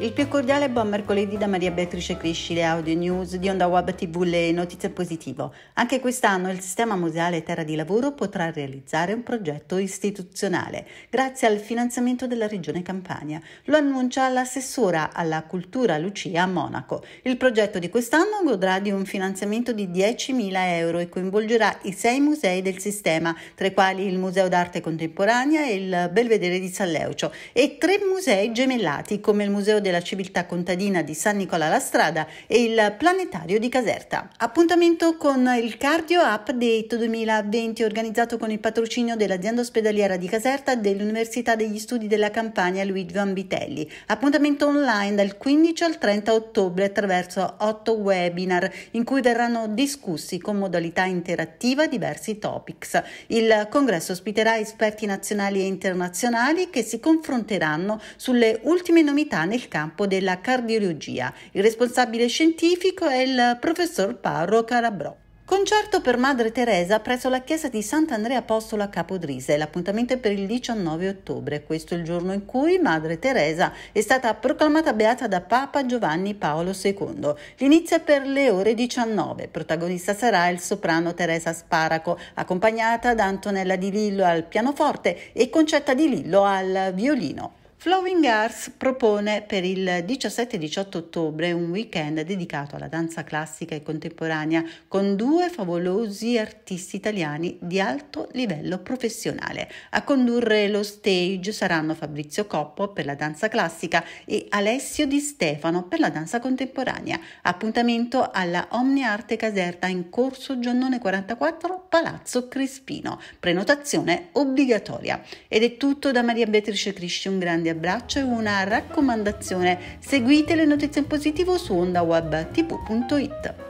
Il più cordiale buon mercoledì da Maria Beatrice Crisci, le audio news di Onda Web TV, le notizie positivo. Anche quest'anno il sistema museale Terra di Lavoro potrà realizzare un progetto istituzionale grazie al finanziamento della Regione Campania. Lo annuncia l'assessora alla cultura Lucia a Monaco. Il progetto di quest'anno godrà di un finanziamento di 10.000 euro e coinvolgerà i sei musei del sistema, tra i quali il Museo d'Arte Contemporanea e il Belvedere di San Leucio e tre musei gemellati come il Museo del della civiltà contadina di San Nicola la Strada e il planetario di Caserta. Appuntamento con il Cardio Update 2020 organizzato con il patrocinio dell'azienda ospedaliera di Caserta dell'Università degli Studi della Campania Luigi Vanvitelli. Appuntamento online dal 15 al 30 ottobre attraverso 8 webinar in cui verranno discussi con modalità interattiva diversi topics. Il congresso ospiterà esperti nazionali e internazionali che si confronteranno sulle ultime novità nel campo campo della cardiologia. Il responsabile scientifico è il professor Parro Carabrò. Concerto per Madre Teresa presso la chiesa di Sant'Andrea Apostolo a Capodrise. L'appuntamento è per il 19 ottobre. Questo è il giorno in cui Madre Teresa è stata proclamata beata da Papa Giovanni Paolo II. L'inizio è per le ore 19. Protagonista sarà il soprano Teresa Sparaco, accompagnata da Antonella Di Lillo al pianoforte e Concetta Di Lillo al violino. Flowing Arts propone per il 17-18 e ottobre un weekend dedicato alla danza classica e contemporanea con due favolosi artisti italiani di alto livello professionale. A condurre lo stage saranno Fabrizio Coppo per la danza classica e Alessio Di Stefano per la danza contemporanea. Appuntamento alla Omni Arte Caserta in corso Giannone 44, Palazzo Crispino. Prenotazione obbligatoria. Ed è tutto da Maria Beatrice Crisci, un grande grande abbraccio e una raccomandazione, seguite le notizie in positivo su ondawebtv.it.